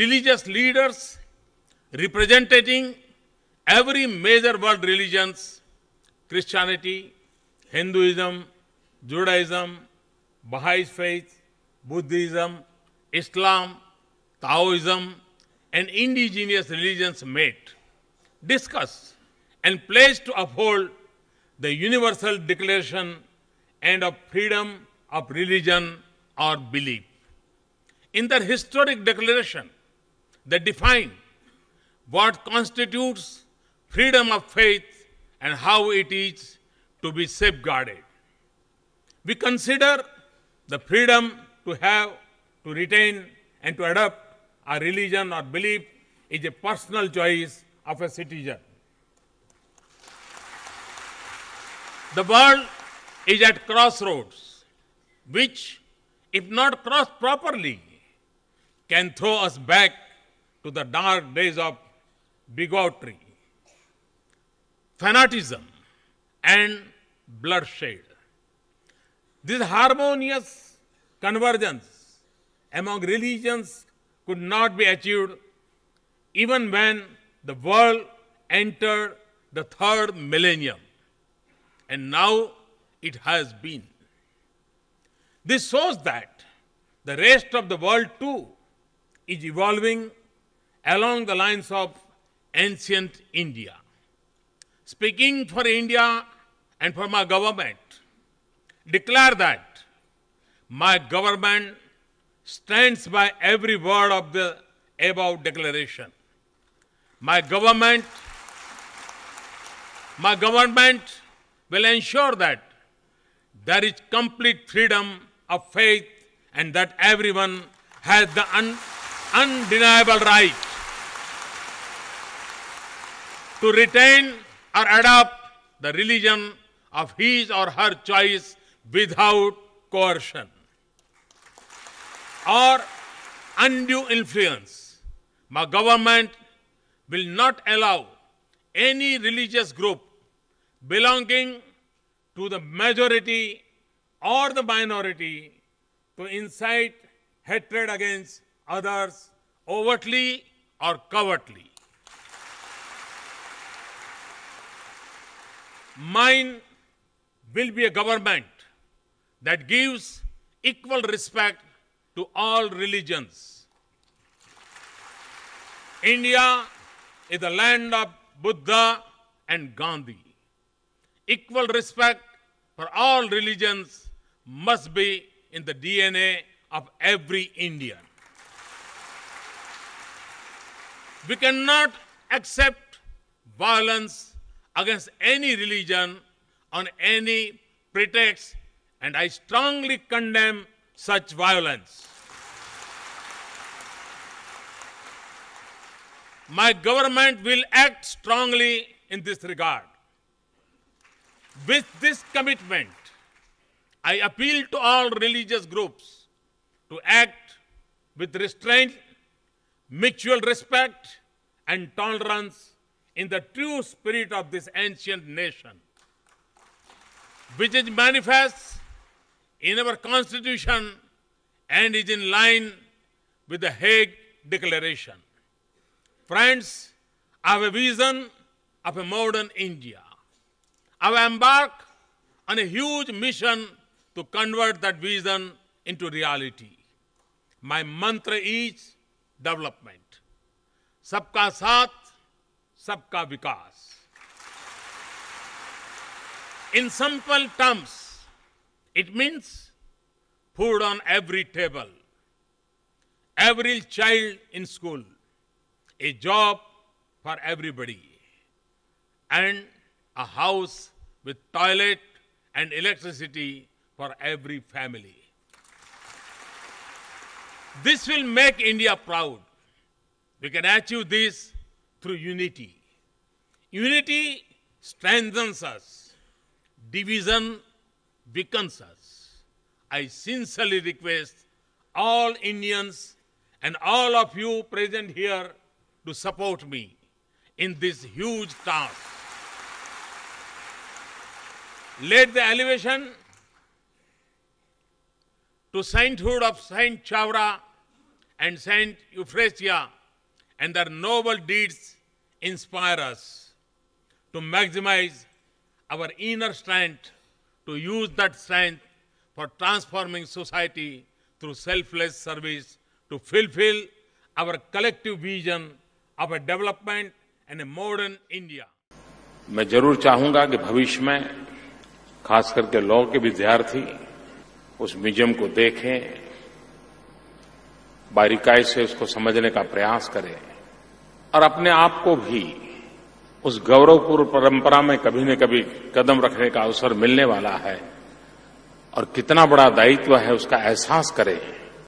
religious leaders representing every major world religions Christianity, Hinduism, Judaism, Baha'i faith, Buddhism, Islam, Taoism, and indigenous religions met, discussed, and pledged to uphold the Universal Declaration and of freedom of religion or belief. In their historic declaration, that define what constitutes freedom of faith and how it is to be safeguarded. We consider the freedom to have, to retain, and to adopt a religion or belief is a personal choice of a citizen. The world is at crossroads, which, if not crossed properly, can throw us back to the dark days of bigotry, fanaticism, and bloodshed. This harmonious convergence among religions could not be achieved even when the world entered the third millennium. And now it has been. This shows that the rest of the world too is evolving along the lines of ancient India. Speaking for India and for my government, declare that my government stands by every word of the above declaration. My government, my government will ensure that there is complete freedom of faith and that everyone has the un- undeniable right to retain or adopt the religion of his or her choice without coercion or undue influence. My government will not allow any religious group belonging to the majority or the minority to incite hatred against others overtly or covertly. Mine will be a government that gives equal respect to all religions. India is the land of Buddha and Gandhi. Equal respect for all religions must be in the DNA of every Indian. We cannot accept violence against any religion on any pretext, and I strongly condemn such violence. My government will act strongly in this regard. With this commitment, I appeal to all religious groups to act with restraint, mutual respect, and tolerance in the true spirit of this ancient nation, which is manifest in our constitution and is in line with the Hague Declaration. Friends, I have a vision of a modern India. I have embarked on a huge mission to convert that vision into reality. My mantra is development. Sabka Saath सबका विकास In simple terms, it means food on every table, every child in school, a job for everybody, and a house with toilet and electricity for every family. This will make India proud. We can achieve this through unity. Unity strengthens us, division weakens us. I sincerely request all Indians and all of you present here to support me in this huge task. Let the elevation to sainthood of Saint Chavra and Saint Euphrasia and their noble deeds inspire us to maximize our inner strength, to use that strength for transforming society through selfless service, to fulfill our collective vision of a development and a modern India. मैं जरूर चाहूंगा कि भविष्य में खास करके law के विद्यार्थी उस म्यूजियम को देखें बारीकाई से उसको समझने का प्रयास करें और अपने आप को भी उस गौरवपूर्ण परंपरा में कभी न कभी कदम रखने का अवसर मिलने वाला है और कितना बड़ा दायित्व है उसका एहसास करें